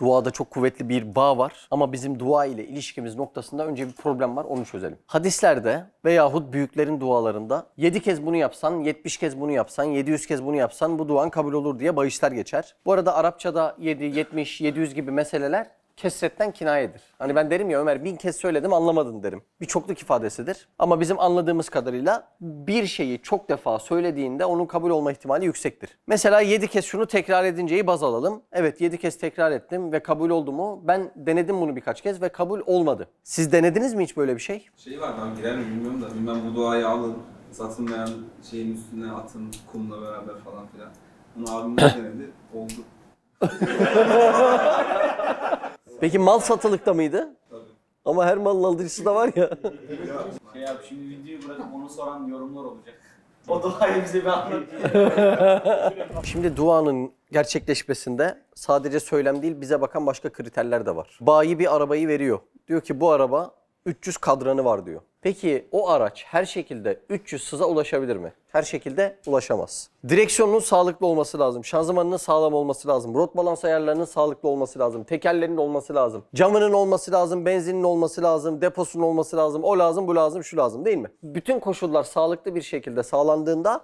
Duada çok kuvvetli bir bağ var ama bizim dua ile ilişkimiz noktasında önce bir problem var onu çözelim. Hadislerde veyahut büyüklerin dualarında 7 kez bunu yapsan, 70 kez bunu yapsan, 700 kez bunu yapsan bu duan kabul olur diye bahisler geçer. Bu arada Arapçada 7, 70, 700 gibi meseleler kesretten kinayedir. Hani ben derim ya Ömer bin kez söyledim anlamadın derim. Bir çokluk ifadesidir. Ama bizim anladığımız kadarıyla bir şeyi çok defa söylediğinde onun kabul olma ihtimali yüksektir. Mesela yedi kez şunu tekrar edinceyi baz alalım. Evet yedi kez tekrar ettim ve kabul oldu mu? Ben denedim bunu birkaç kez ve kabul olmadı. Siz denediniz mi hiç böyle bir şey? Şey var ben girer mi bilmiyorum da ben bu duayı alın satılmayan şeyin üstüne atın kumla beraber falan filan. Bunu abim de denedi oldu. Peki mal satılıkta mıydı? Tabii. Ama her malın alıcısı da var ya. Şey abi şimdi videoyu bırakıp onu soran yorumlar olacak. O duayı bize bir şey, anlat. Şimdi duanın gerçekleşmesinde sadece söylem değil bize bakan başka kriterler de var. Bayi bir arabayı veriyor. Diyor ki bu araba 300 kadranı var diyor. Peki o araç her şekilde 300 sıza ulaşabilir mi? Her şekilde ulaşamaz. Direksiyonun sağlıklı olması lazım. Şanzımanının sağlam olması lazım. Rot balans ayarlarının sağlıklı olması lazım. Tekerlerin olması lazım. Camının olması lazım. Benzinin olması lazım. Deposunun olması lazım. O lazım bu lazım şu lazım değil mi? Bütün koşullar sağlıklı bir şekilde sağlandığında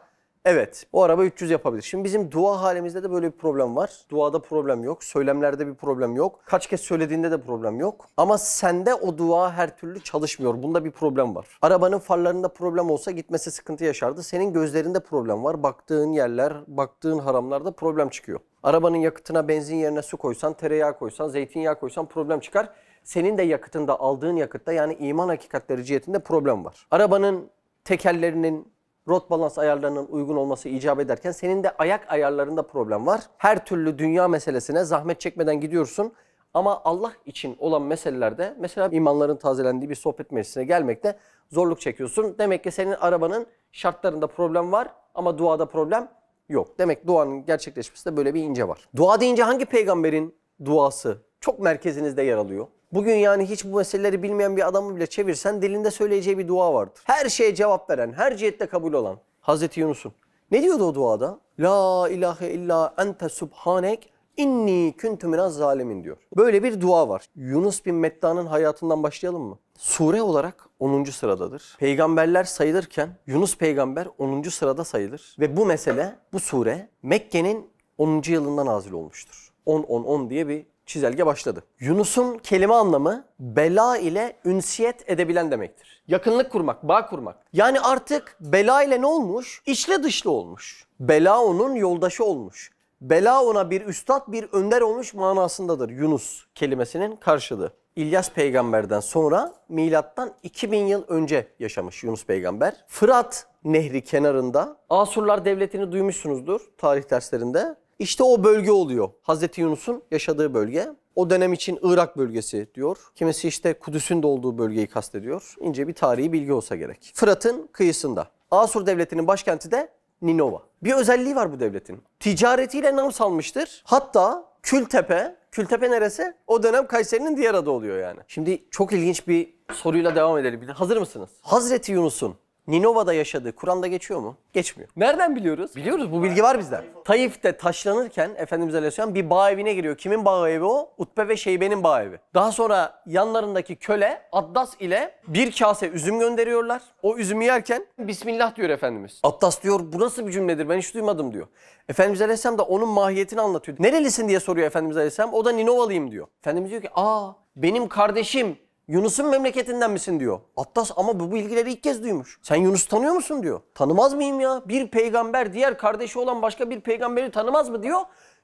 Evet o araba 300 yapabilir. Şimdi bizim dua halimizde de böyle bir problem var. Duada problem yok. Söylemlerde bir problem yok. Kaç kez söylediğinde de problem yok. Ama sende o dua her türlü çalışmıyor. Bunda bir problem var. Arabanın farlarında problem olsa gitmesi sıkıntı yaşardı. Senin gözlerinde problem var. Baktığın yerler, baktığın haramlarda problem çıkıyor. Arabanın yakıtına benzin yerine su koysan, tereyağı koysan, zeytinyağı koysan problem çıkar. Senin de yakıtında, aldığın yakıtta yani iman hakikatleri cihetinde problem var. Arabanın tekerlerinin, rot balans ayarlarının uygun olması icap ederken senin de ayak ayarlarında problem var. Her türlü dünya meselesine zahmet çekmeden gidiyorsun. Ama Allah için olan meselelerde mesela imanların tazelendiği bir sohbet meclisine gelmekte zorluk çekiyorsun. Demek ki senin arabanın şartlarında problem var ama duada problem yok. Demek duanın gerçekleşmesinde böyle bir ince var. Dua deyince hangi peygamberin duası çok merkezinizde yer alıyor? Bugün yani hiç bu meseleleri bilmeyen bir adamı bile çevirsen dilinde söyleyeceği bir dua vardır. Her şeye cevap veren, her cihette kabul olan Hazreti Yunus'un. Ne diyordu o duada? La ilahe illa ente subhanek inni kuntu minaz zalimin diyor. Böyle bir dua var. Yunus bin Metta'nın hayatından başlayalım mı? Sure olarak 10. sıradadır. Peygamberler sayılırken Yunus peygamber 10. sırada sayılır. Ve bu mesele, bu sure Mekke'nin 10. yılında nazil olmuştur. 10-10-10 diye bir çizelge başladı. Yunus'un kelime anlamı bela ile ünsiyet edebilen demektir. Yakınlık kurmak, bağ kurmak. Yani artık bela ile ne olmuş? İçli dışlı olmuş. Bela onun yoldaşı olmuş. Bela ona bir üstad, bir önder olmuş manasındadır Yunus kelimesinin karşılığı. İlyas peygamberden sonra milattan 2000 yıl önce yaşamış Yunus peygamber. Fırat Nehri kenarında Asurlar Devleti'ni duymuşsunuzdur tarih derslerinde. İşte o bölge oluyor. Hazreti Yunus'un yaşadığı bölge. O dönem için Irak bölgesi diyor. Kimisi işte Kudüs'ün de olduğu bölgeyi kastediyor. İnce bir tarihi bilgi olsa gerek. Fırat'ın kıyısında. Asur devletinin başkenti de Ninova. Bir özelliği var bu devletin. Ticaretiyle nam salmıştır. Hatta Kültepe, Kültepe neresi? O dönem Kayseri'nin diğer adı oluyor yani. Şimdi çok ilginç bir soruyla devam edelim. Hazır mısınız? Hazreti Yunus'un Ninova'da yaşadığı Kur'an'da geçiyor mu? Geçmiyor. Nereden biliyoruz? Biliyoruz bu bilgi var bizden. Taif'te taşlanırken Efendimiz Aleyhisselam bir bağ evine giriyor. Kimin bağ evi o? Utbe ve Şeybe'nin bağ evi. Daha sonra yanlarındaki köle Addas ile bir kase üzüm gönderiyorlar. O üzümü yerken Bismillah diyor Efendimiz. Addas diyor bu nasıl bir cümledir ben hiç duymadım diyor. Efendimiz Aleyhisselam da onun mahiyetini anlatıyor. Nerelisin diye soruyor Efendimiz Aleyhisselam. O da Ninovalıyım diyor. Efendimiz diyor ki aa benim kardeşim Yunus'un memleketinden misin diyor. Attas ama bu bilgileri ilk kez duymuş. Sen Yunus tanıyor musun diyor. Tanımaz mıyım ya? Bir peygamber diğer kardeşi olan başka bir peygamberi tanımaz mı diyor.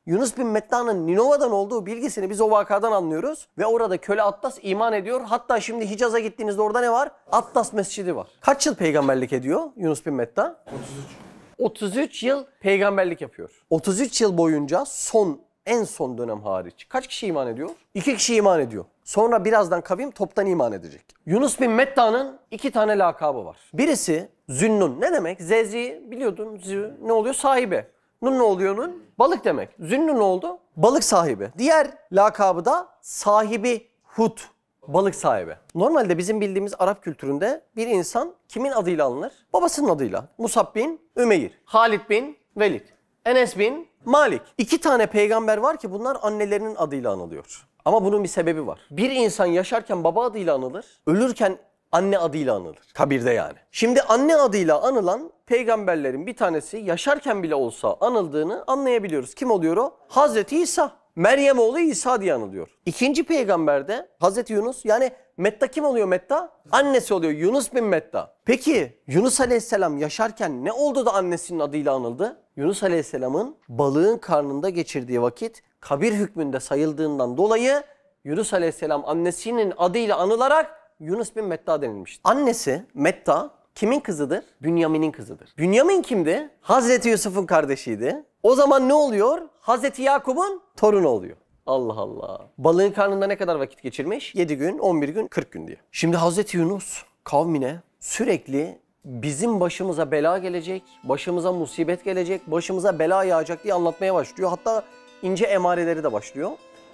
Yunus bin Metta'nın Ninova'dan olduğu bilgisini biz o vakadan anlıyoruz. Ve orada köle Attas iman ediyor. Hatta şimdi Hicaz'a gittiğinizde orada ne var? Attas Mescidi var. Kaç yıl peygamberlik ediyor Yunus bin Metta? 33. 33 yıl peygamberlik yapıyor. 33 yıl boyunca son en son dönem hariç. Kaç kişi iman ediyor? İki kişi iman ediyor. Sonra birazdan kavim toptan iman edecek. Yunus bin Metta'nın iki tane lakabı var. Birisi Zünnun. Ne demek? Zezi biliyordun. Zü, ne oluyor? Sahibi. Nun ne oluyor nun? Balık demek. Zünnun ne oldu? Balık sahibi. Diğer lakabı da sahibi hut. Balık sahibi. Normalde bizim bildiğimiz Arap kültüründe bir insan kimin adıyla alınır? Babasının adıyla. Musab bin Ümeyr, Halid bin Velid, Enes bin Malik. İki tane peygamber var ki bunlar annelerinin adıyla anılıyor. Ama bunun bir sebebi var. Bir insan yaşarken baba adıyla anılır, ölürken anne adıyla anılır. Kabirde yani. Şimdi anne adıyla anılan peygamberlerin bir tanesi yaşarken bile olsa anıldığını anlayabiliyoruz. Kim oluyor o? Hazreti İsa. Meryem oğlu İsa diye anılıyor. İkinci peygamberde Hazreti Yunus yani Metta kim oluyor Metta? Annesi oluyor Yunus bin Metta. Peki Yunus aleyhisselam yaşarken ne oldu da annesinin adıyla anıldı? Yunus Aleyhisselam'ın balığın karnında geçirdiği vakit kabir hükmünde sayıldığından dolayı Yunus Aleyhisselam annesinin adıyla anılarak Yunus bin Metta denilmiştir. Annesi Metta kimin kızıdır? Bünyamin'in kızıdır. Bünyamin kimdi? Hazreti Yusuf'un kardeşiydi. O zaman ne oluyor? Hazreti Yakub'un torunu oluyor. Allah Allah. Balığın karnında ne kadar vakit geçirmiş? 7 gün, 11 gün, 40 gün diye. Şimdi Hazreti Yunus kavmine sürekli bizim başımıza bela gelecek, başımıza musibet gelecek, başımıza bela yağacak diye anlatmaya başlıyor. Hatta ince emareleri de başlıyor.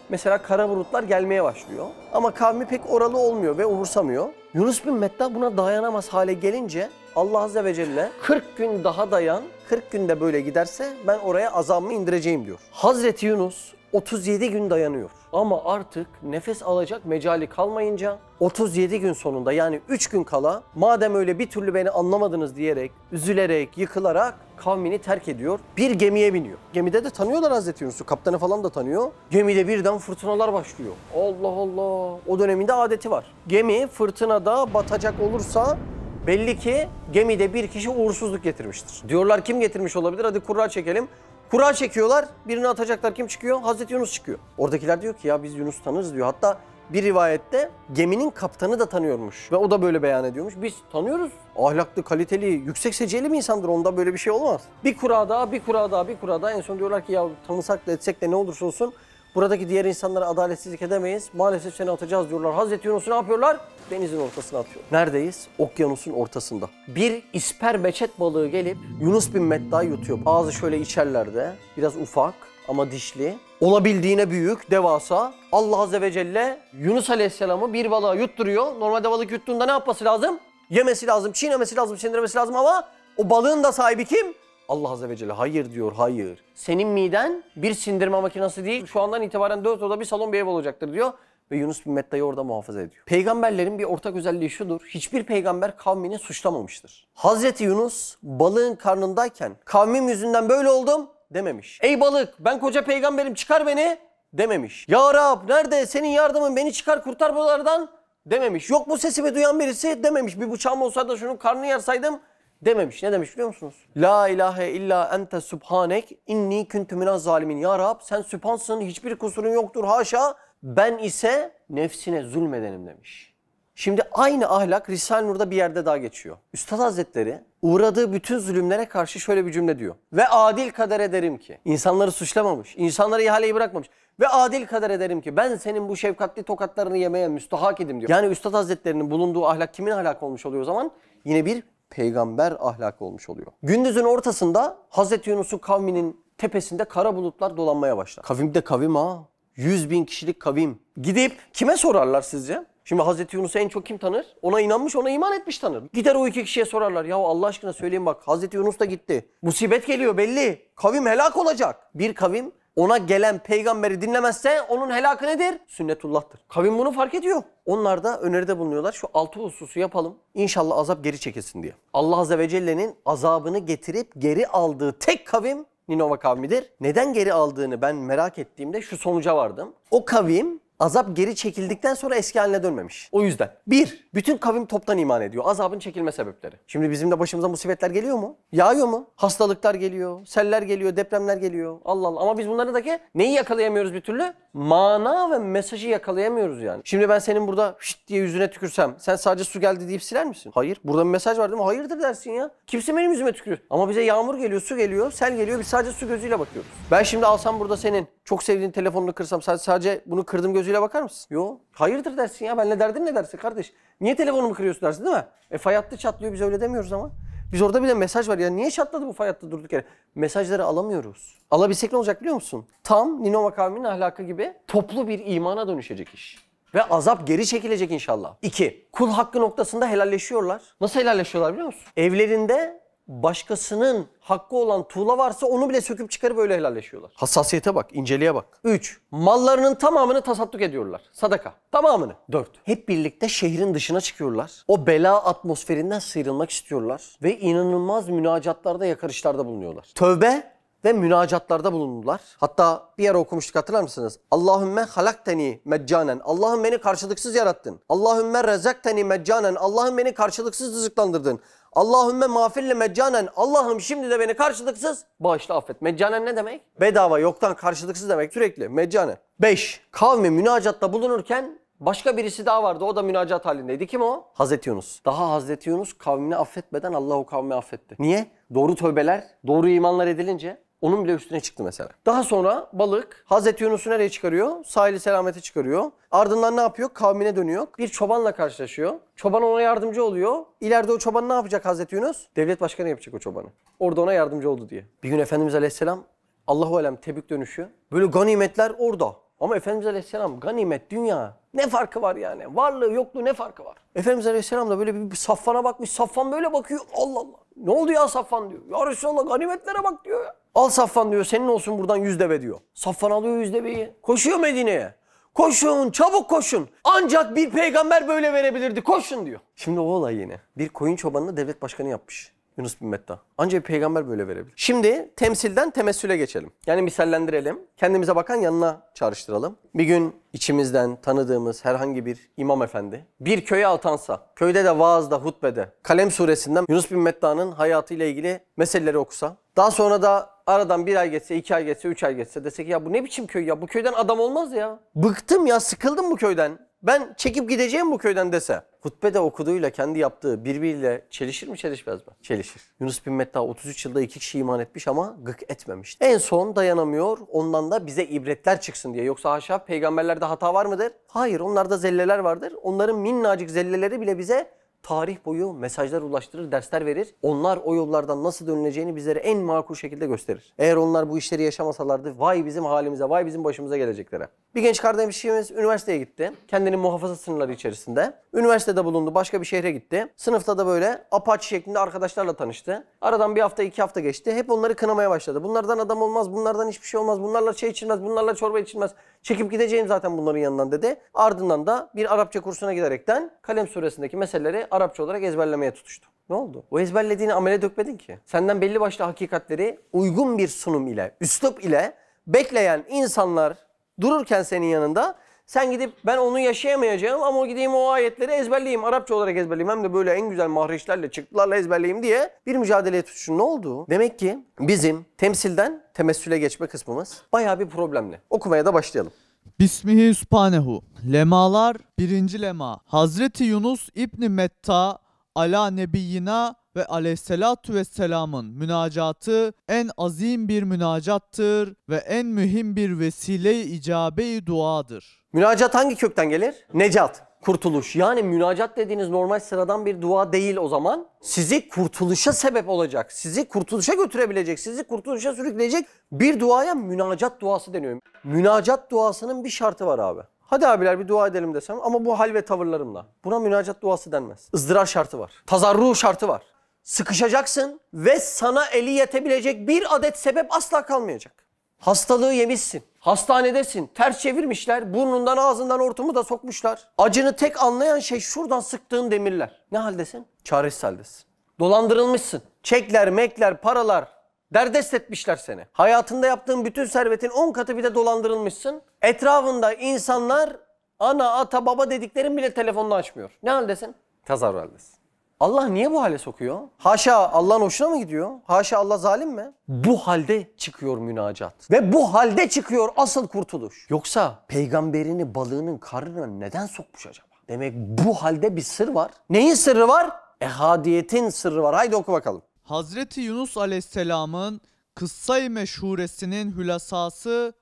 Mesela kara bulutlar gelmeye başlıyor. Ama kavmi pek oralı olmuyor ve umursamıyor. Yunus bin Metta buna dayanamaz hale gelince Allah Azze ve Celle 40 gün daha dayan, 40 günde böyle giderse ben oraya azamı indireceğim diyor. Hazreti Yunus 37 gün dayanıyor. Ama artık nefes alacak mecali kalmayınca 37 gün sonunda yani 3 gün kala madem öyle bir türlü beni anlamadınız diyerek, üzülerek, yıkılarak kavmini terk ediyor. Bir gemiye biniyor. Gemide de tanıyorlar Hazreti Yunus'u. Kaptanı falan da tanıyor. Gemide birden fırtınalar başlıyor. Allah Allah. O döneminde adeti var. Gemi fırtınada batacak olursa belli ki gemide bir kişi uğursuzluk getirmiştir. Diyorlar kim getirmiş olabilir? Hadi kurra çekelim. Kura çekiyorlar. Birini atacaklar. Kim çıkıyor? Hazreti Yunus çıkıyor. Oradakiler diyor ki ya biz Yunus tanırız diyor. Hatta bir rivayette geminin kaptanı da tanıyormuş. Ve o da böyle beyan ediyormuş. Biz tanıyoruz. Ahlaklı, kaliteli, yüksek seciyeli bir insandır. Onda böyle bir şey olmaz. Bir kura daha, bir kura daha, bir kura daha. En son diyorlar ki ya tanısak da etsek de ne olursa olsun Buradaki diğer insanlara adaletsizlik edemeyiz. Maalesef seni atacağız diyorlar. Hazreti Yunus'u ne yapıyorlar? Denizin ortasına atıyor. Neredeyiz? Okyanusun ortasında. Bir isper meçet balığı gelip Yunus bin Medda'yı yutuyor. Ağzı şöyle içerlerde. Biraz ufak ama dişli. Olabildiğine büyük, devasa. Allah Azze ve Celle Yunus Aleyhisselam'ı bir balığa yutturuyor. Normalde balık yuttuğunda ne yapması lazım? Yemesi lazım, çiğnemesi lazım, sindirmesi lazım ama o balığın da sahibi kim? Allah Azze ve Celle hayır diyor, hayır. Senin miden bir sindirme makinesi değil, şu andan itibaren dört oda bir salon bir ev olacaktır diyor. Ve Yunus bin Metta'yı orada muhafaza ediyor. Peygamberlerin bir ortak özelliği şudur. Hiçbir peygamber kavmini suçlamamıştır. Hazreti Yunus balığın karnındayken kavmim yüzünden böyle oldum dememiş. Ey balık ben koca peygamberim çıkar beni dememiş. Ya Rab nerede senin yardımın beni çıkar kurtar buralardan dememiş. Yok bu sesimi duyan birisi dememiş. Bir bıçağım olsaydı şunun karnını yarsaydım dememiş. Ne demiş biliyor musunuz? La ilahe illa ente subhanek inni küntü minaz zalimin. Ya Rab sen sübhansın hiçbir kusurun yoktur haşa. Ben ise nefsine zulmedenim demiş. Şimdi aynı ahlak Risale-i Nur'da bir yerde daha geçiyor. Üstad Hazretleri uğradığı bütün zulümlere karşı şöyle bir cümle diyor. Ve adil kader ederim ki. insanları suçlamamış, insanları ihaleyi bırakmamış. Ve adil kader ederim ki ben senin bu şefkatli tokatlarını yemeye müstahak edim diyor. Yani Üstad Hazretlerinin bulunduğu ahlak kimin ahlak olmuş oluyor o zaman? Yine bir peygamber ahlakı olmuş oluyor. Gündüzün ortasında Hazreti Yunus'un kavminin tepesinde kara bulutlar dolanmaya başlar. Kavim de kavim ha. 100 bin kişilik kavim. Gidip kime sorarlar sizce? Şimdi Hazreti Yunus'u en çok kim tanır? Ona inanmış, ona iman etmiş tanır. Gider o iki kişiye sorarlar. Ya Allah aşkına söyleyin bak Hazreti Yunus da gitti. Musibet geliyor belli. Kavim helak olacak. Bir kavim ona gelen peygamberi dinlemezse onun helakı nedir? Sünnetullah'tır. Kavim bunu fark ediyor. Onlar da öneride bulunuyorlar. Şu altı hususu yapalım. İnşallah azap geri çekilsin diye. Allah Azze ve Celle'nin azabını getirip geri aldığı tek kavim Ninova kavmidir. Neden geri aldığını ben merak ettiğimde şu sonuca vardım. O kavim azap geri çekildikten sonra eski haline dönmemiş. O yüzden. Bir, bütün kavim toptan iman ediyor. Azabın çekilme sebepleri. Şimdi bizim de başımıza musibetler geliyor mu? Yağıyor mu? Hastalıklar geliyor, seller geliyor, depremler geliyor. Allah Allah. Ama biz da bunlardaki neyi yakalayamıyoruz bir türlü? Mana ve mesajı yakalayamıyoruz yani. Şimdi ben senin burada şit diye yüzüne tükürsem sen sadece su geldi deyip siler misin? Hayır. Burada bir mesaj var değil mi? Hayırdır dersin ya. Kimse benim yüzüme tükürür. Ama bize yağmur geliyor, su geliyor, sel geliyor. Biz sadece su gözüyle bakıyoruz. Ben şimdi alsam burada senin çok sevdiğin telefonunu kırsam sadece bunu kırdım gözü gözüyle bakar mısın? Yo. Hayırdır dersin ya ben ne derdim ne dersin kardeş. Niye telefonumu kırıyorsun dersin değil mi? E fay hattı çatlıyor biz öyle demiyoruz ama. Biz orada bir de mesaj var ya niye çatladı bu fay hattı durduk yere? Mesajları alamıyoruz. Alabilsek ne olacak biliyor musun? Tam Ninova kavminin ahlakı gibi toplu bir imana dönüşecek iş. Ve azap geri çekilecek inşallah. İki Kul hakkı noktasında helalleşiyorlar. Nasıl helalleşiyorlar biliyor musun? Evlerinde başkasının hakkı olan tuğla varsa onu bile söküp çıkarıp öyle helalleşiyorlar. Hassasiyete bak, inceliğe bak. 3. Mallarının tamamını tasadduk ediyorlar. Sadaka. Tamamını. 4. Hep birlikte şehrin dışına çıkıyorlar. O bela atmosferinden sıyrılmak istiyorlar. Ve inanılmaz münacatlarda, yakarışlarda bulunuyorlar. Tövbe ve münacatlarda bulundular. Hatta bir yere okumuştuk hatırlar mısınız? Allahümme halakteni meccanen. Allah'ım beni karşılıksız yarattın. Allahümme rezakteni meccanen. Allah'ım beni karşılıksız rızıklandırdın. Allahümme mağfirli meccanen. Allah'ım şimdi de beni karşılıksız bağışla affet. Meccanen ne demek? Bedava, yoktan, karşılıksız demek sürekli. Meccanen. 5. Kavmi münacatta bulunurken Başka birisi daha vardı o da münacat halindeydi. Kim o? Hazreti Yunus. Daha Hazreti Yunus kavmini affetmeden Allah o kavmi affetti. Niye? Doğru tövbeler, doğru imanlar edilince onun bile üstüne çıktı mesela. Daha sonra balık Hazreti Yunus'u nereye çıkarıyor? Sahili selamete çıkarıyor. Ardından ne yapıyor? Kavmine dönüyor. Bir çobanla karşılaşıyor. Çoban ona yardımcı oluyor. İleride o çoban ne yapacak Hazreti Yunus? Devlet başkanı yapacak o çobanı. Orada ona yardımcı oldu diye. Bir gün Efendimiz Aleyhisselam Allahu Alem Tebük dönüşü. Böyle ganimetler orada. Ama Efendimiz Aleyhisselam ganimet dünya ne farkı var yani? Varlığı yokluğu ne farkı var? Efendimiz Aleyhisselam da böyle bir, Safvan'a bakmış. Safvan böyle bakıyor. Allah Allah. Ne oldu ya Safvan diyor. Ya Resulallah ganimetlere bak diyor ya. Al Safvan diyor senin olsun buradan yüz deve diyor. Safvan alıyor yüz deveyi. Koşuyor Medine'ye. Koşun çabuk koşun. Ancak bir peygamber böyle verebilirdi. Koşun diyor. Şimdi o olay yine. Bir koyun çobanını devlet başkanı yapmış. Yunus bin Metta. Ancak bir peygamber böyle verebilir. Şimdi temsilden temessüle geçelim. Yani misallendirelim. Kendimize bakan yanına çağrıştıralım. Bir gün içimizden tanıdığımız herhangi bir imam efendi bir köye altansa, köyde de vaazda, hutbede Kalem suresinden Yunus bin Metta'nın hayatıyla ilgili meseleleri okusa, daha sonra da aradan bir ay geçse, iki ay geçse, üç ay geçse desek ya bu ne biçim köy ya bu köyden adam olmaz ya. Bıktım ya sıkıldım bu köyden ben çekip gideceğim bu köyden dese hutbede okuduğuyla kendi yaptığı birbiriyle çelişir mi çelişmez mi? Çelişir. Yunus bin Metta 33 yılda iki kişi iman etmiş ama gık etmemiş. En son dayanamıyor ondan da bize ibretler çıksın diye. Yoksa haşa peygamberlerde hata var mıdır? Hayır onlarda zelleler vardır. Onların minnacık zelleleri bile bize tarih boyu mesajlar ulaştırır, dersler verir. Onlar o yollardan nasıl dönüleceğini bizlere en makul şekilde gösterir. Eğer onlar bu işleri yaşamasalardı vay bizim halimize, vay bizim başımıza geleceklere. Bir genç kardeşimiz üniversiteye gitti. kendini muhafaza sınırları içerisinde. Üniversitede bulundu. Başka bir şehre gitti. Sınıfta da böyle apaçi şeklinde arkadaşlarla tanıştı. Aradan bir hafta iki hafta geçti. Hep onları kınamaya başladı. Bunlardan adam olmaz. Bunlardan hiçbir şey olmaz. Bunlarla çay içilmez. Bunlarla çorba içilmez. Çekip gideceğim zaten bunların yanından dedi. Ardından da bir Arapça kursuna giderekten Kalem suresindeki meseleleri Arapça olarak ezberlemeye tutuştu. Ne oldu? O ezberlediğini amele dökmedin ki. Senden belli başlı hakikatleri uygun bir sunum ile, üslup ile bekleyen insanlar dururken senin yanında sen gidip ben onu yaşayamayacağım ama gideyim o ayetleri ezberleyeyim. Arapça olarak ezberleyeyim hem de böyle en güzel mahreçlerle çıktılarla ezberleyeyim diye bir mücadele tutuşun. Ne oldu? Demek ki bizim temsilden temessüle geçme kısmımız bayağı bir problemli. Okumaya da başlayalım. Bismihi Sübhanehu. Lemalar birinci lema. Hazreti Yunus İbni Metta ala nebiyyina ve aleyhissalatu vesselamın münacatı en azim bir münacattır ve en mühim bir vesile-i icabe-i duadır. Münacat hangi kökten gelir? Necat kurtuluş. Yani münacat dediğiniz normal sıradan bir dua değil o zaman. Sizi kurtuluşa sebep olacak, sizi kurtuluşa götürebilecek, sizi kurtuluşa sürükleyecek bir duaya münacat duası deniyor. Münacat duasının bir şartı var abi. Hadi abiler bir dua edelim desem ama bu hal ve tavırlarımla. Buna münacat duası denmez. Izdırar şartı var. Tazarru şartı var sıkışacaksın ve sana eli yetebilecek bir adet sebep asla kalmayacak. Hastalığı yemişsin. Hastanedesin. Ters çevirmişler. Burnundan ağzından ortumu da sokmuşlar. Acını tek anlayan şey şuradan sıktığın demirler. Ne haldesin? Çaresiz haldesin. Dolandırılmışsın. Çekler, mekler, paralar, Derdest etmişler seni. Hayatında yaptığın bütün servetin 10 katı bir de dolandırılmışsın. Etrafında insanlar ana, ata, baba dediklerin bile telefonunu açmıyor. Ne haldesin? Tazar haldesin. Allah niye bu hale sokuyor? Haşa Allah'ın hoşuna mı gidiyor? Haşa Allah zalim mi? Bu halde çıkıyor münacat. Ve bu halde çıkıyor asıl kurtuluş. Yoksa peygamberini balığının karnına neden sokmuş acaba? Demek bu halde bir sır var. Neyin sırrı var? Ehadiyetin sırrı var. Haydi oku bakalım. Hazreti Yunus Aleyhisselam'ın kıssayı meşhuresinin hülasası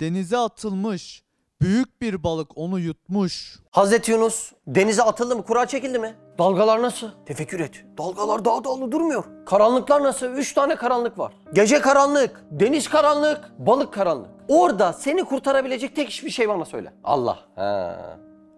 denize atılmış Büyük bir balık onu yutmuş. Hazreti Yunus denize atıldı mı? Kura çekildi mi? Dalgalar nasıl? Tefekkür et. Dalgalar daha dağlı durmuyor. Karanlıklar nasıl? Üç tane karanlık var. Gece karanlık, deniz karanlık, balık karanlık. Orada seni kurtarabilecek tek hiçbir şey bana söyle. Allah. Ha.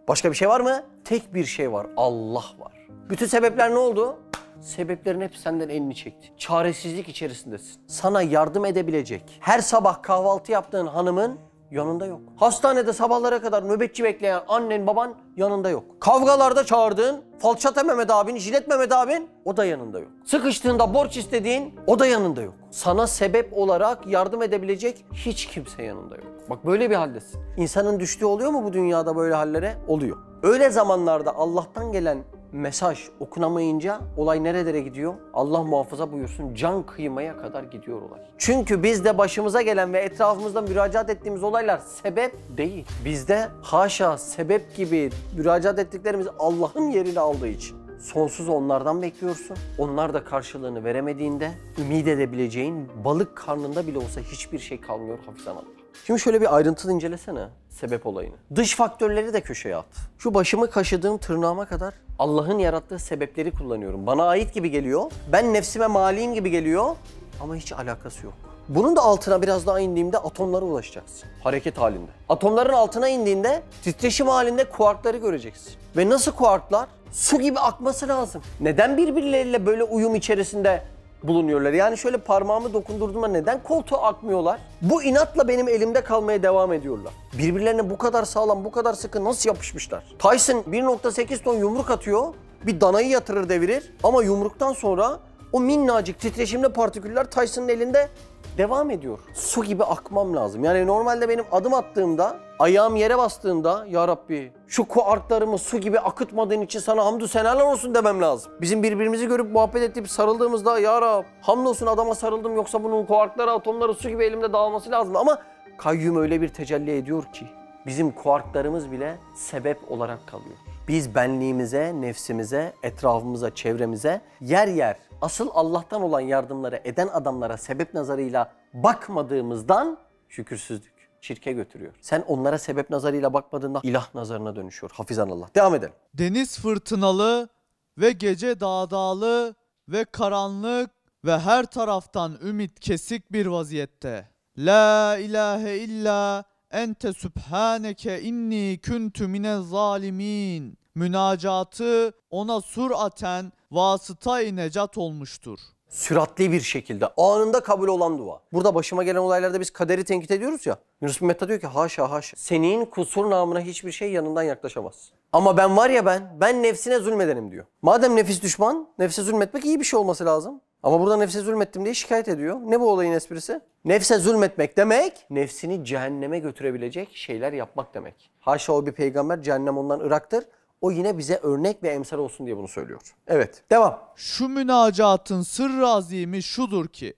Başka bir şey var mı? Tek bir şey var. Allah var. Bütün sebepler ne oldu? sebeplerin hep senden elini çekti. Çaresizlik içerisindesin. Sana yardım edebilecek, her sabah kahvaltı yaptığın hanımın yanında yok. Hastanede sabahlara kadar nöbetçi bekleyen annen baban yanında yok. Kavgalarda çağırdığın falçata Mehmet abin, jilet Mehmet abin o da yanında yok. Sıkıştığında borç istediğin o da yanında yok. Sana sebep olarak yardım edebilecek hiç kimse yanında yok. Bak böyle bir haldesin. İnsanın düştüğü oluyor mu bu dünyada böyle hallere? Oluyor. Öyle zamanlarda Allah'tan gelen mesaj okunamayınca olay nerelere gidiyor? Allah muhafaza buyursun can kıymaya kadar gidiyor olay. Çünkü bizde başımıza gelen ve etrafımızda müracaat ettiğimiz olaylar sebep değil. Bizde haşa sebep gibi müracaat ettiklerimiz Allah'ın yerini aldığı için sonsuz onlardan bekliyorsun. Onlar da karşılığını veremediğinde ümit edebileceğin balık karnında bile olsa hiçbir şey kalmıyor hafiften Allah. Şimdi şöyle bir ayrıntılı incelesene sebep olayını. Dış faktörleri de köşeye at. Şu başımı kaşıdığım tırnağıma kadar Allah'ın yarattığı sebepleri kullanıyorum. Bana ait gibi geliyor. Ben nefsime maliyim gibi geliyor. Ama hiç alakası yok. Bunun da altına biraz daha indiğimde atomlara ulaşacaksın. Hareket halinde. Atomların altına indiğinde titreşim halinde kuarkları göreceksin. Ve nasıl kuarklar? Su gibi akması lazım. Neden birbirleriyle böyle uyum içerisinde bulunuyorlar. Yani şöyle parmağımı dokundurduğuma neden koltuğa akmıyorlar Bu inatla benim elimde kalmaya devam ediyorlar. Birbirlerine bu kadar sağlam, bu kadar sıkı nasıl yapışmışlar? Tyson 1.8 ton yumruk atıyor, bir danayı yatırır devirir ama yumruktan sonra o minnacık titreşimli partiküller Tyson'ın elinde devam ediyor. Su gibi akmam lazım. Yani normalde benim adım attığımda, ayağım yere bastığında ya Rabbi şu kuartlarımı su gibi akıtmadığın için sana hamdü senalar olsun demem lazım. Bizim birbirimizi görüp muhabbet edip sarıldığımızda ya Rab hamdolsun adama sarıldım yoksa bunun kuartları atomları su gibi elimde dağılması lazım ama kayyum öyle bir tecelli ediyor ki bizim kuarklarımız bile sebep olarak kalıyor. Biz benliğimize, nefsimize, etrafımıza, çevremize yer yer asıl Allah'tan olan yardımları eden adamlara sebep nazarıyla bakmadığımızdan şükürsüzlük şirke götürüyor. Sen onlara sebep nazarıyla bakmadığında ilah nazarına dönüşüyor. Hafizan Allah. Devam edelim. Deniz fırtınalı ve gece dağdağlı ve karanlık ve her taraftan ümit kesik bir vaziyette. La ilahe illa ente sübhaneke inni küntü mine zalimin. Münacatı ona suraten vasıta-i necat olmuştur süratli bir şekilde anında kabul olan dua. Burada başıma gelen olaylarda biz kaderi tenkit ediyoruz ya. Yunus bin Metta diyor ki haşa haşa. Senin kusur namına hiçbir şey yanından yaklaşamaz. Ama ben var ya ben, ben nefsine zulmedenim diyor. Madem nefis düşman, nefse zulmetmek iyi bir şey olması lazım. Ama burada nefse zulmettim diye şikayet ediyor. Ne bu olayın esprisi? Nefse zulmetmek demek, nefsini cehenneme götürebilecek şeyler yapmak demek. Haşa o bir peygamber, cehennem ondan Irak'tır. O yine bize örnek ve emsal olsun diye bunu söylüyor. Evet devam. Şu münacatın sırrı azimi şudur ki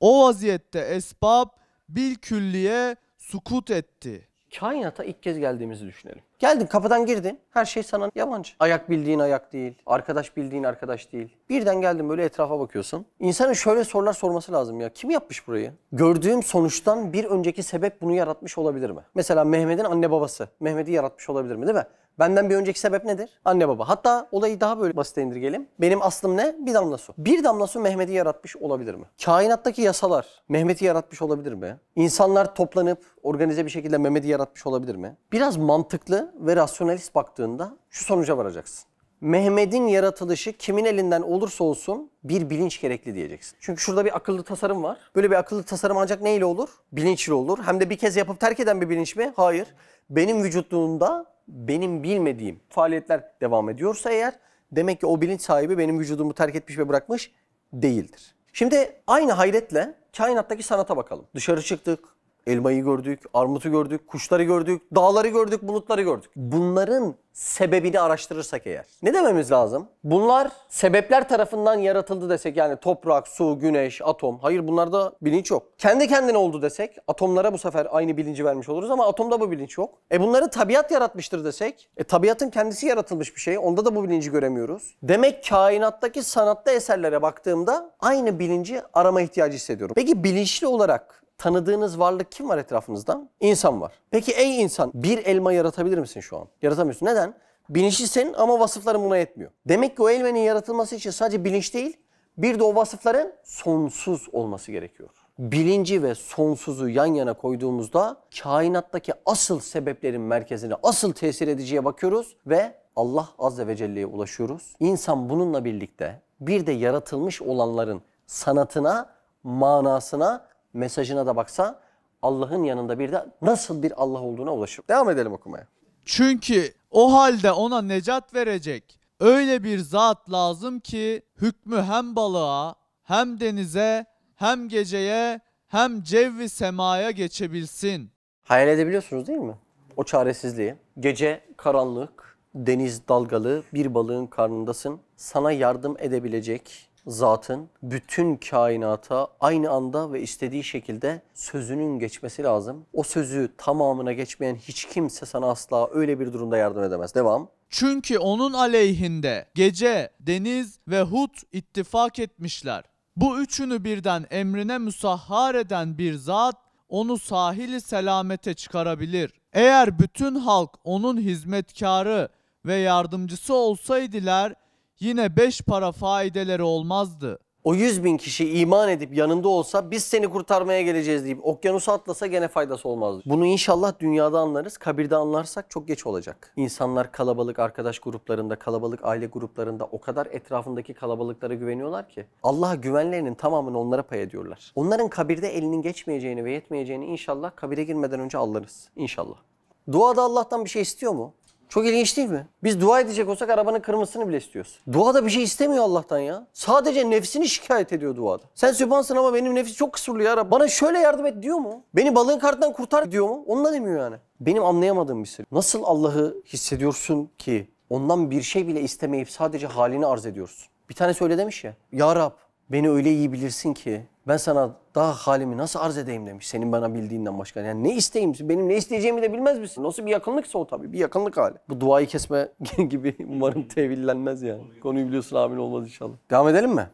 o vaziyette esbab bil külliye sukut etti. Kainata ilk kez geldiğimizi düşünelim. Geldin kapıdan girdin. Her şey sana yabancı. Ayak bildiğin ayak değil. Arkadaş bildiğin arkadaş değil. Birden geldin böyle etrafa bakıyorsun. İnsanın şöyle sorular sorması lazım ya. Kim yapmış burayı? Gördüğüm sonuçtan bir önceki sebep bunu yaratmış olabilir mi? Mesela Mehmet'in anne babası. Mehmet'i yaratmış olabilir mi değil mi? Benden bir önceki sebep nedir? Anne baba. Hatta olayı daha böyle basite indirgelim. Benim aslım ne? Bir damla su. Bir damla su Mehmet'i yaratmış olabilir mi? Kainattaki yasalar Mehmet'i yaratmış olabilir mi? İnsanlar toplanıp organize bir şekilde Mehmet'i yaratmış olabilir mi? Biraz mantıklı ve rasyonalist baktığında şu sonuca varacaksın. Mehmet'in yaratılışı kimin elinden olursa olsun bir bilinç gerekli diyeceksin. Çünkü şurada bir akıllı tasarım var. Böyle bir akıllı tasarım ancak neyle olur? Bilinçli olur. Hem de bir kez yapıp terk eden bir bilinç mi? Hayır. Benim vücutluğumda benim bilmediğim faaliyetler devam ediyorsa eğer demek ki o bilinç sahibi benim vücudumu terk etmiş ve bırakmış değildir. Şimdi aynı hayretle kainattaki sanata bakalım. Dışarı çıktık, Elmayı gördük, armutu gördük, kuşları gördük, dağları gördük, bulutları gördük. Bunların sebebini araştırırsak eğer. Ne dememiz lazım? Bunlar sebepler tarafından yaratıldı desek yani toprak, su, güneş, atom. Hayır bunlarda bilinç yok. Kendi kendine oldu desek atomlara bu sefer aynı bilinci vermiş oluruz ama atomda bu bilinç yok. E bunları tabiat yaratmıştır desek e tabiatın kendisi yaratılmış bir şey. Onda da bu bilinci göremiyoruz. Demek kainattaki sanatta eserlere baktığımda aynı bilinci arama ihtiyacı hissediyorum. Peki bilinçli olarak tanıdığınız varlık kim var etrafınızda? İnsan var. Peki ey insan bir elma yaratabilir misin şu an? Yaratamıyorsun. Neden? Bilinçli senin ama vasıfların buna yetmiyor. Demek ki o elmenin yaratılması için sadece bilinç değil, bir de o vasıfların sonsuz olması gerekiyor. Bilinci ve sonsuzu yan yana koyduğumuzda kainattaki asıl sebeplerin merkezine, asıl tesir ediciye bakıyoruz ve Allah Azze ve Celle'ye ulaşıyoruz. İnsan bununla birlikte bir de yaratılmış olanların sanatına, manasına mesajına da baksa Allah'ın yanında bir de nasıl bir Allah olduğuna ulaşır. Devam edelim okumaya. Çünkü o halde ona necat verecek öyle bir zat lazım ki hükmü hem balığa hem denize hem geceye hem cevvi semaya geçebilsin. Hayal edebiliyorsunuz değil mi? O çaresizliği. Gece karanlık, deniz dalgalı, bir balığın karnındasın. Sana yardım edebilecek, zatın bütün kainata aynı anda ve istediği şekilde sözünün geçmesi lazım. O sözü tamamına geçmeyen hiç kimse sana asla öyle bir durumda yardım edemez. Devam. Çünkü onun aleyhinde gece, deniz ve hut ittifak etmişler. Bu üçünü birden emrine müsahhar eden bir zat onu sahili selamete çıkarabilir. Eğer bütün halk onun hizmetkarı ve yardımcısı olsaydılar yine beş para faideleri olmazdı. O 100 bin kişi iman edip yanında olsa biz seni kurtarmaya geleceğiz deyip okyanusa atlasa gene faydası olmazdı. Bunu inşallah dünyada anlarız. Kabirde anlarsak çok geç olacak. İnsanlar kalabalık arkadaş gruplarında, kalabalık aile gruplarında o kadar etrafındaki kalabalıklara güveniyorlar ki. Allah'a güvenlerinin tamamını onlara pay ediyorlar. Onların kabirde elinin geçmeyeceğini ve yetmeyeceğini inşallah kabire girmeden önce anlarız. İnşallah. Duada Allah'tan bir şey istiyor mu? Çok ilginç değil mi? Biz dua edecek olsak arabanın kırmasını bile istiyoruz. Duada bir şey istemiyor Allah'tan ya. Sadece nefsini şikayet ediyor duada. Sen sübhansın ama benim nefsim çok kısırlı ya. Bana şöyle yardım et diyor mu? Beni balığın kartından kurtar diyor mu? Onunla demiyor yani. Benim anlayamadığım bir şey. Nasıl Allah'ı hissediyorsun ki ondan bir şey bile istemeyip sadece halini arz ediyorsun? Bir tane söyle demiş ya. Ya Rab beni öyle iyi bilirsin ki ben sana daha halimi nasıl arz edeyim demiş. Senin bana bildiğinden başka. Yani ne isteyeyim? Benim ne isteyeceğimi de bilmez misin? Nasıl bir yakınlıksa o tabii. Bir yakınlık hali. Bu duayı kesme gibi umarım tevillenmez yani. Konuyu biliyorsun amin olmaz inşallah. Devam edelim mi?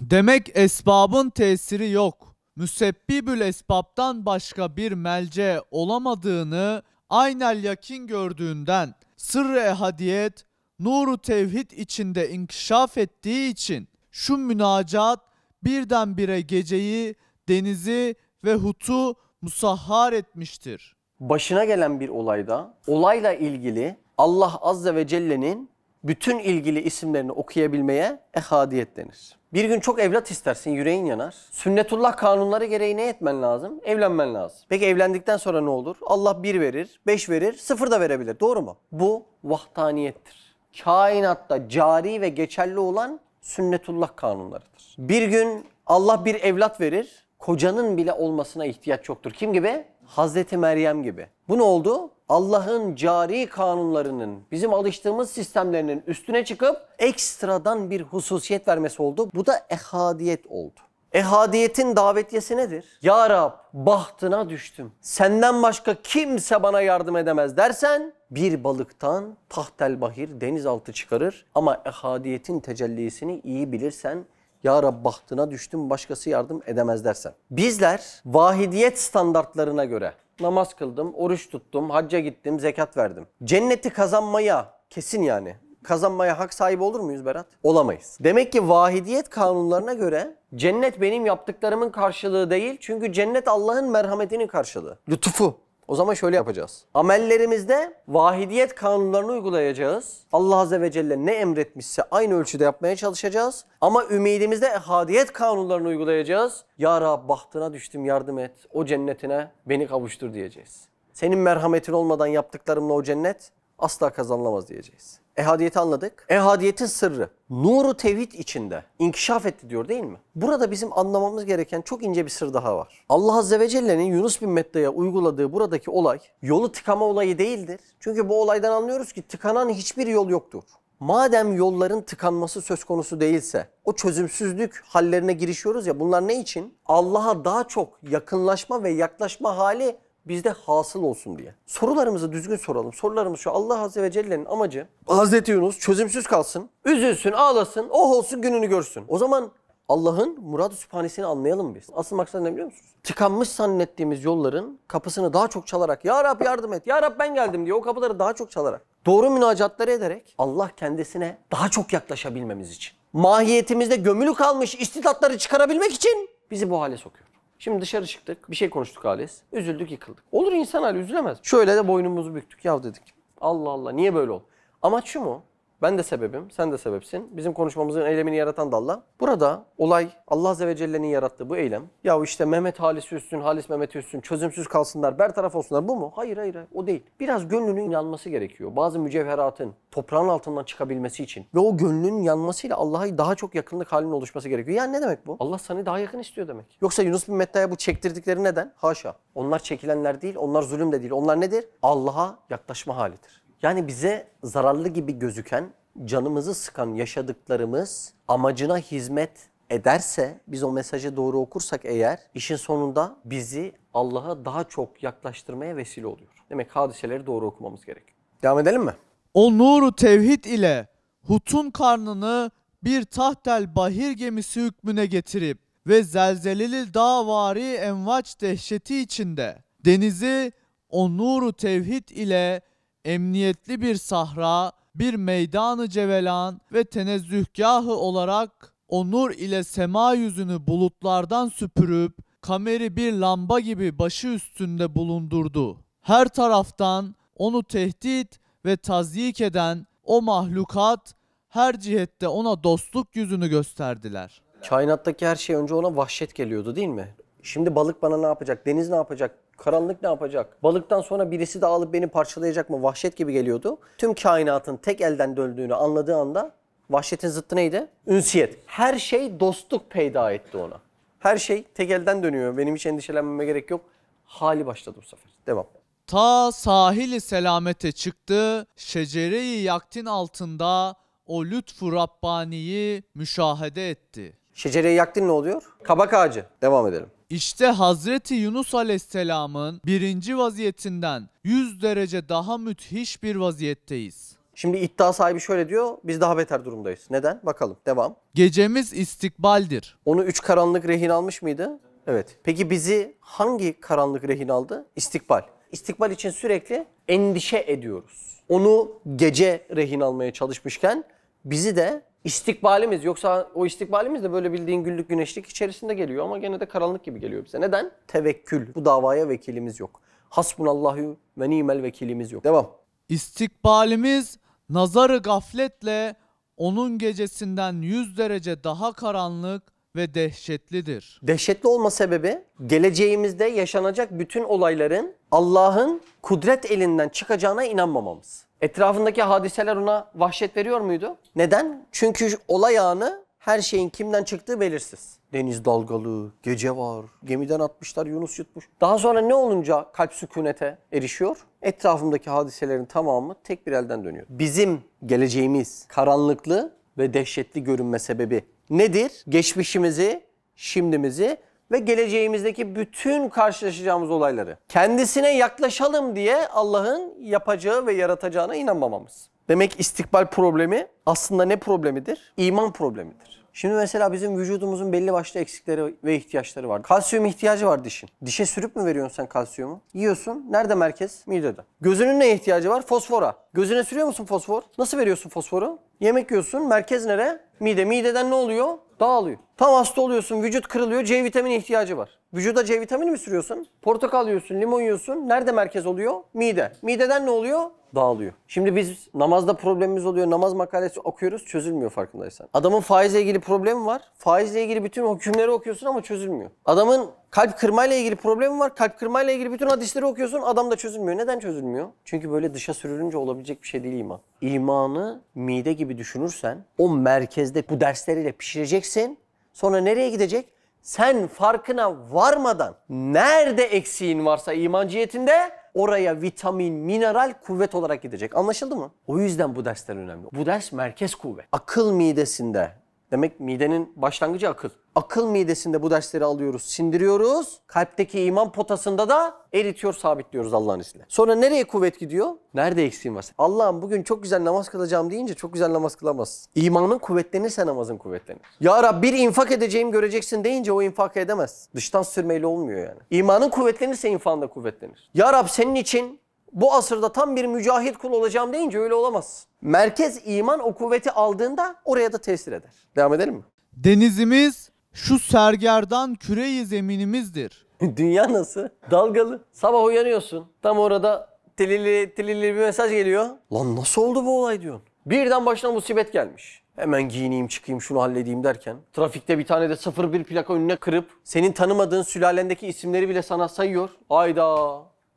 Demek esbabın tesiri yok. Müsebbibül esbaptan başka bir melce olamadığını aynel yakin gördüğünden sırrı ehadiyet, nuru tevhid içinde inkişaf ettiği için şu münacat birdenbire geceyi, denizi ve hutu musahhar etmiştir. Başına gelen bir olayda olayla ilgili Allah Azze ve Celle'nin bütün ilgili isimlerini okuyabilmeye ehadiyet denir. Bir gün çok evlat istersin, yüreğin yanar. Sünnetullah kanunları gereği ne etmen lazım? Evlenmen lazım. Peki evlendikten sonra ne olur? Allah bir verir, beş verir, sıfır da verebilir. Doğru mu? Bu vahdaniyettir. Kainatta cari ve geçerli olan sünnetullah kanunlarıdır. Bir gün Allah bir evlat verir, kocanın bile olmasına ihtiyaç yoktur. Kim gibi? Hazreti Meryem gibi. Bu ne oldu? Allah'ın cari kanunlarının, bizim alıştığımız sistemlerinin üstüne çıkıp ekstradan bir hususiyet vermesi oldu. Bu da ehadiyet oldu. Ehadiyetin davetiyesi nedir? Ya Rab bahtına düştüm. Senden başka kimse bana yardım edemez dersen bir balıktan tahtel bahir denizaltı çıkarır. Ama ehadiyetin tecellisini iyi bilirsen ya Rab bahtına düştüm başkası yardım edemez dersen. Bizler vahidiyet standartlarına göre namaz kıldım, oruç tuttum, hacca gittim, zekat verdim. Cenneti kazanmaya kesin yani kazanmaya hak sahibi olur muyuz Berat? Olamayız. Demek ki vahidiyet kanunlarına göre cennet benim yaptıklarımın karşılığı değil. Çünkü cennet Allah'ın merhametinin karşılığı. Lütufu. O zaman şöyle yapacağız. Amellerimizde vahidiyet kanunlarını uygulayacağız. Allah Azze ve Celle ne emretmişse aynı ölçüde yapmaya çalışacağız. Ama ümidimizde ehadiyet kanunlarını uygulayacağız. Ya Rab bahtına düştüm yardım et. O cennetine beni kavuştur diyeceğiz. Senin merhametin olmadan yaptıklarımla o cennet asla kazanılamaz diyeceğiz. Ehadiyeti anladık. Ehadiyetin sırrı nuru tevhid içinde inkişaf etti diyor değil mi? Burada bizim anlamamız gereken çok ince bir sır daha var. Allah Azze ve Celle'nin Yunus bin Metta'ya uyguladığı buradaki olay yolu tıkama olayı değildir. Çünkü bu olaydan anlıyoruz ki tıkanan hiçbir yol yoktur. Madem yolların tıkanması söz konusu değilse, o çözümsüzlük hallerine girişiyoruz ya bunlar ne için? Allah'a daha çok yakınlaşma ve yaklaşma hali bizde hasıl olsun diye. Sorularımızı düzgün soralım. Sorularımız şu Allah Azze ve Celle'nin amacı Hazreti Yunus çözümsüz kalsın, üzülsün, ağlasın, oh olsun gününü görsün. O zaman Allah'ın murad-ı sübhanesini anlayalım biz. Asıl maksat ne biliyor musunuz? Tıkanmış zannettiğimiz yolların kapısını daha çok çalarak Ya Rab yardım et, Ya Rab ben geldim diye o kapıları daha çok çalarak doğru münacatları ederek Allah kendisine daha çok yaklaşabilmemiz için mahiyetimizde gömülü kalmış istidatları çıkarabilmek için bizi bu hale sokuyor. Şimdi dışarı çıktık. Bir şey konuştuk Ales, Üzüldük yıkıldık. Olur insan hali üzülemez. Şöyle de boynumuzu büktük. Ya dedik. Allah Allah niye böyle ol? Amaç şu mu? Ben de sebebim, sen de sebepsin. Bizim konuşmamızın eylemini yaratan da Allah. Burada olay Allah Azze ve Celle'nin yarattığı bu eylem. Ya işte Mehmet Halis Üstün, Halis Mehmet Üstün çözümsüz kalsınlar, bertaraf olsunlar bu mu? Hayır, hayır hayır o değil. Biraz gönlünün yanması gerekiyor. Bazı mücevheratın toprağın altından çıkabilmesi için ve o gönlünün yanmasıyla Allah'a daha çok yakınlık halinin oluşması gerekiyor. Yani ne demek bu? Allah seni daha yakın istiyor demek. Yoksa Yunus bin Metta'ya bu çektirdikleri neden? Haşa. Onlar çekilenler değil, onlar zulüm de değil. Onlar nedir? Allah'a yaklaşma halidir. Yani bize zararlı gibi gözüken, canımızı sıkan yaşadıklarımız amacına hizmet ederse, biz o mesajı doğru okursak eğer, işin sonunda bizi Allah'a daha çok yaklaştırmaya vesile oluyor. Demek hadiseleri doğru okumamız gerek. Devam edelim mi? O nuru tevhid ile Hut'un karnını bir tahtel bahir gemisi hükmüne getirip ve zelzeleli dağvari envaç dehşeti içinde denizi o nuru tevhid ile emniyetli bir sahra, bir meydanı cevelan ve tenezzühgahı olarak o nur ile sema yüzünü bulutlardan süpürüp kameri bir lamba gibi başı üstünde bulundurdu. Her taraftan onu tehdit ve tazyik eden o mahlukat her cihette ona dostluk yüzünü gösterdiler. Kainattaki her şey önce ona vahşet geliyordu değil mi? Şimdi balık bana ne yapacak, deniz ne yapacak Karanlık ne yapacak? Balıktan sonra birisi de alıp beni parçalayacak mı? Vahşet gibi geliyordu. Tüm kainatın tek elden döndüğünü anladığı anda vahşetin zıttı neydi? Ünsiyet. Her şey dostluk peyda etti ona. Her şey tek elden dönüyor. Benim hiç endişelenmeme gerek yok. Hali başladı bu sefer. Devam. Ta sahili selamete çıktı, şecere-i yaktin altında o lütfu Rabbani'yi müşahede etti. Şecere-i yaktin ne oluyor? Kabak ağacı. Devam edelim. İşte Hazreti Yunus Aleyhisselam'ın birinci vaziyetinden 100 derece daha müthiş bir vaziyetteyiz. Şimdi iddia sahibi şöyle diyor, biz daha beter durumdayız. Neden? Bakalım, devam. Gecemiz istikbaldir. Onu üç karanlık rehin almış mıydı? Evet. Peki bizi hangi karanlık rehin aldı? İstikbal. İstikbal için sürekli endişe ediyoruz. Onu gece rehin almaya çalışmışken bizi de istikbalimiz yoksa o istikbalimiz de böyle bildiğin güllük güneşlik içerisinde geliyor ama gene de karanlık gibi geliyor bize. Neden? Tevekkül. Bu davaya vekilimiz yok. Hasbunallahu ve nimel vekilimiz yok. Devam. İstikbalimiz nazarı gafletle onun gecesinden 100 derece daha karanlık ve dehşetlidir. Dehşetli olma sebebi geleceğimizde yaşanacak bütün olayların Allah'ın kudret elinden çıkacağına inanmamamız. Etrafındaki hadiseler ona vahşet veriyor muydu? Neden? Çünkü olay anı her şeyin kimden çıktığı belirsiz. Deniz dalgalı, gece var, gemiden atmışlar, Yunus yutmuş. Daha sonra ne olunca kalp sükunete erişiyor? Etrafımdaki hadiselerin tamamı tek bir elden dönüyor. Bizim geleceğimiz karanlıklı ve dehşetli görünme sebebi nedir? Geçmişimizi, şimdimizi ve geleceğimizdeki bütün karşılaşacağımız olayları kendisine yaklaşalım diye Allah'ın yapacağı ve yaratacağına inanmamamız. Demek istikbal problemi aslında ne problemidir? İman problemidir. Şimdi mesela bizim vücudumuzun belli başlı eksikleri ve ihtiyaçları var. Kalsiyum ihtiyacı var dişin. Dişe sürüp mü veriyorsun sen kalsiyumu? Yiyorsun. Nerede merkez? Midede. Gözünün ne ihtiyacı var? Fosfora. Gözüne sürüyor musun fosfor? Nasıl veriyorsun fosforu? Yemek yiyorsun. Merkez nere? Mide. Mideden ne oluyor? Dağılıyor. Tam hasta oluyorsun, vücut kırılıyor, C vitamini ihtiyacı var. Vücuda C vitamini mi sürüyorsun? Portakal yiyorsun, limon yiyorsun. Nerede merkez oluyor? Mide. Mideden ne oluyor? Dağılıyor. Şimdi biz namazda problemimiz oluyor. Namaz makalesi okuyoruz, çözülmüyor farkındaysan. Adamın faizle ilgili problemi var. Faizle ilgili bütün hükümleri okuyorsun ama çözülmüyor. Adamın kalp kırmayla ilgili problemi var. Kalp kırmayla ilgili bütün hadisleri okuyorsun. Adam da çözülmüyor. Neden çözülmüyor? Çünkü böyle dışa sürülünce olabilecek bir şey değil iman. İmanı mide gibi düşünürsen o merkez tezde bu dersleriyle pişireceksin. Sonra nereye gidecek? Sen farkına varmadan nerede eksiğin varsa iman cihetinde oraya vitamin, mineral, kuvvet olarak gidecek. Anlaşıldı mı? O yüzden bu dersler önemli. Bu ders merkez kuvvet. Akıl midesinde Demek midenin başlangıcı akıl. Akıl midesinde bu dersleri alıyoruz, sindiriyoruz. Kalpteki iman potasında da eritiyor, sabitliyoruz Allah'ın izniyle. Sonra nereye kuvvet gidiyor? Nerede eksiğin var? Allah'ım bugün çok güzel namaz kılacağım deyince çok güzel namaz kılamazsın. İmanın kuvvetlenirse namazın kuvvetlenir. Ya Rabbi bir infak edeceğim göreceksin deyince o infak edemez. Dıştan sürmeyle olmuyor yani. İmanın kuvvetlenirse infan da kuvvetlenir. Ya Rab senin için bu asırda tam bir mücahit kul olacağım deyince öyle olamaz. Merkez iman o kuvveti aldığında oraya da tesir eder. Devam edelim mi? Denizimiz şu sergerdan küreyi zeminimizdir. Dünya nasıl? Dalgalı. Sabah uyanıyorsun. Tam orada tilili tilili bir mesaj geliyor. Lan nasıl oldu bu olay diyorsun. Birden başına musibet gelmiş. Hemen giyineyim çıkayım şunu halledeyim derken trafikte bir tane de 01 plaka önüne kırıp senin tanımadığın sülalendeki isimleri bile sana sayıyor. Ayda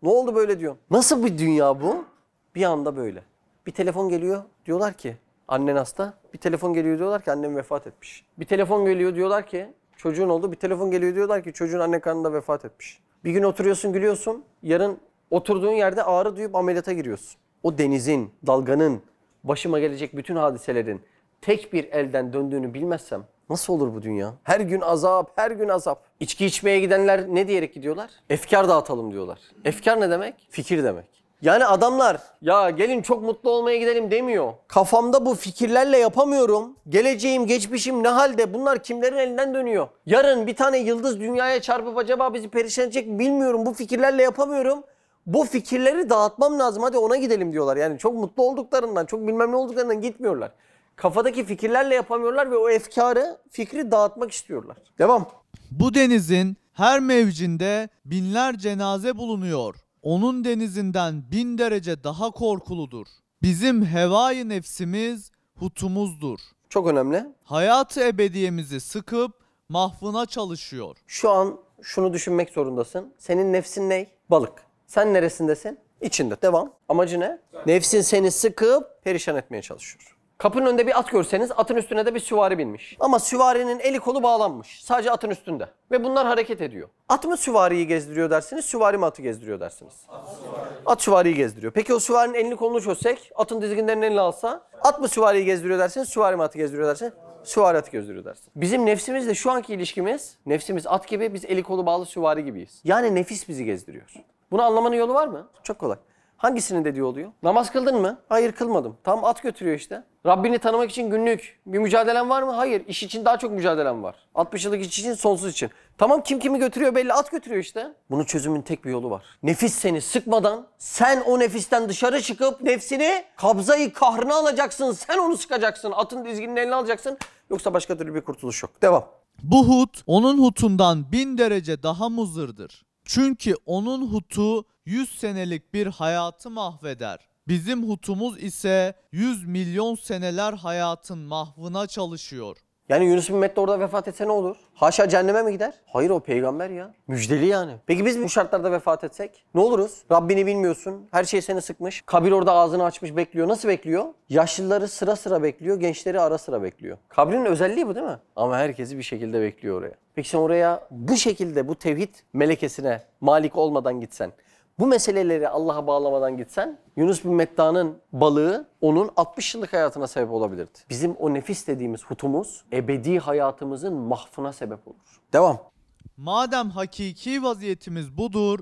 ne oldu böyle diyorsun. Nasıl bir dünya bu? Bir anda böyle. Bir telefon geliyor diyorlar ki annen hasta. Bir telefon geliyor diyorlar ki annem vefat etmiş. Bir telefon geliyor diyorlar ki çocuğun oldu. Bir telefon geliyor diyorlar ki çocuğun anne karnında vefat etmiş. Bir gün oturuyorsun gülüyorsun. Yarın oturduğun yerde ağrı duyup ameliyata giriyorsun. O denizin, dalganın, başıma gelecek bütün hadiselerin tek bir elden döndüğünü bilmezsem Nasıl olur bu dünya? Her gün azap, her gün azap. İçki içmeye gidenler ne diyerek gidiyorlar? Efkar dağıtalım diyorlar. Efkar ne demek? Fikir demek. Yani adamlar ya gelin çok mutlu olmaya gidelim demiyor. Kafamda bu fikirlerle yapamıyorum. Geleceğim, geçmişim ne halde? Bunlar kimlerin elinden dönüyor? Yarın bir tane yıldız dünyaya çarpıp acaba bizi perişan edecek bilmiyorum. Bu fikirlerle yapamıyorum. Bu fikirleri dağıtmam lazım. Hadi ona gidelim diyorlar. Yani çok mutlu olduklarından, çok bilmem ne olduklarından gitmiyorlar kafadaki fikirlerle yapamıyorlar ve o efkarı, fikri dağıtmak istiyorlar. Devam. Bu denizin her mevcinde binler cenaze bulunuyor. Onun denizinden bin derece daha korkuludur. Bizim hevai nefsimiz hutumuzdur. Çok önemli. Hayatı ebediyemizi sıkıp mahvına çalışıyor. Şu an şunu düşünmek zorundasın. Senin nefsin ne? Balık. Sen neresindesin? İçinde. Devam. Amacı ne? Nefsin seni sıkıp perişan etmeye çalışıyor. Kapının önünde bir at görseniz atın üstüne de bir süvari binmiş. Ama süvarinin eli kolu bağlanmış. Sadece atın üstünde. Ve bunlar hareket ediyor. At mı süvariyi gezdiriyor dersiniz, süvari mi atı gezdiriyor dersiniz? At, süvariyi gezdiriyor. Peki o süvarinin elini kolunu çözsek, atın dizginlerini eline alsa, at mı süvariyi gezdiriyor dersiniz, süvari mi atı gezdiriyor dersiniz? Süvari atı gezdiriyor dersiniz. Bizim nefsimizle şu anki ilişkimiz, nefsimiz at gibi, biz eli kolu bağlı süvari gibiyiz. Yani nefis bizi gezdiriyor. Bunu anlamanın yolu var mı? Çok kolay. Hangisinin dediği oluyor? Namaz kıldın mı? Hayır kılmadım. Tam at götürüyor işte. Rabbini tanımak için günlük bir mücadelen var mı? Hayır. İş için daha çok mücadelen var. 60 yıllık iş için sonsuz için. Tamam kim kimi götürüyor belli at götürüyor işte. Bunun çözümün tek bir yolu var. Nefis seni sıkmadan sen o nefisten dışarı çıkıp nefsini kabzayı kahrına alacaksın. Sen onu sıkacaksın. Atın dizginin eline alacaksın. Yoksa başka türlü bir kurtuluş yok. Devam. Bu hut onun hutundan bin derece daha muzırdır. Çünkü onun hutu 100 senelik bir hayatı mahveder. Bizim hutumuz ise 100 milyon seneler hayatın mahvına çalışıyor. Yani Yunus bin Mette orada vefat etse ne olur? Haşa cehenneme mi gider? Hayır o peygamber ya. Müjdeli yani. Peki biz bu şartlarda vefat etsek ne oluruz? Rabbini bilmiyorsun. Her şey seni sıkmış. Kabir orada ağzını açmış bekliyor. Nasıl bekliyor? Yaşlıları sıra sıra bekliyor. Gençleri ara sıra bekliyor. Kabrin özelliği bu değil mi? Ama herkesi bir şekilde bekliyor oraya. Peki sen oraya bu şekilde bu tevhid melekesine malik olmadan gitsen bu meseleleri Allah'a bağlamadan gitsen Yunus bin Metta'nın balığı onun 60 yıllık hayatına sebep olabilirdi. Bizim o nefis dediğimiz hutumuz ebedi hayatımızın mahfına sebep olur. Devam. Madem hakiki vaziyetimiz budur,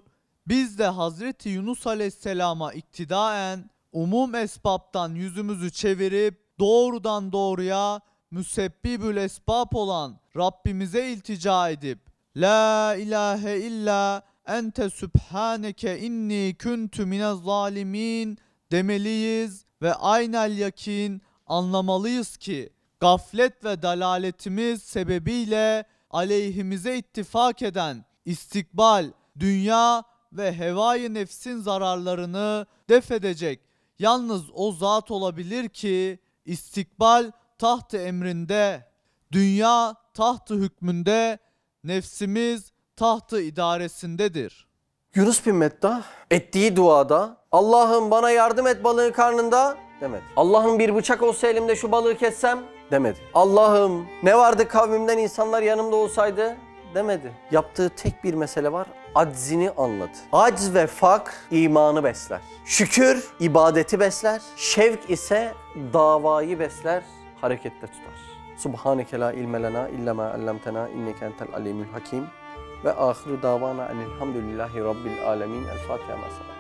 biz de Hazreti Yunus Aleyhisselam'a iktidaen umum esbaptan yüzümüzü çevirip doğrudan doğruya müsebbibül esbab olan Rabbimize iltica edip La ilahe illa ente sübhaneke inni kuntu minel zalimin demeliyiz ve aynel yakin anlamalıyız ki gaflet ve dalaletimiz sebebiyle aleyhimize ittifak eden istikbal, dünya ve hevai nefsin zararlarını def edecek. Yalnız o zat olabilir ki istikbal tahtı emrinde, dünya tahtı hükmünde, nefsimiz tahtı idaresindedir. Yunus bin Metta ettiği duada Allah'ım bana yardım et balığın karnında demedi. Allah'ım bir bıçak olsa elimde şu balığı kessem demedi. Allah'ım ne vardı kavmimden insanlar yanımda olsaydı demedi. Yaptığı tek bir mesele var. Aczini anladı. Acz ve fakr imanı besler. Şükür ibadeti besler. Şevk ise davayı besler, harekette tutar. Subhaneke la ilme lena illa ma allamtena inneke entel alimul hakim. ve ahiru davana enilhamdülillahi rabbil alemin. El Fatiha mesela.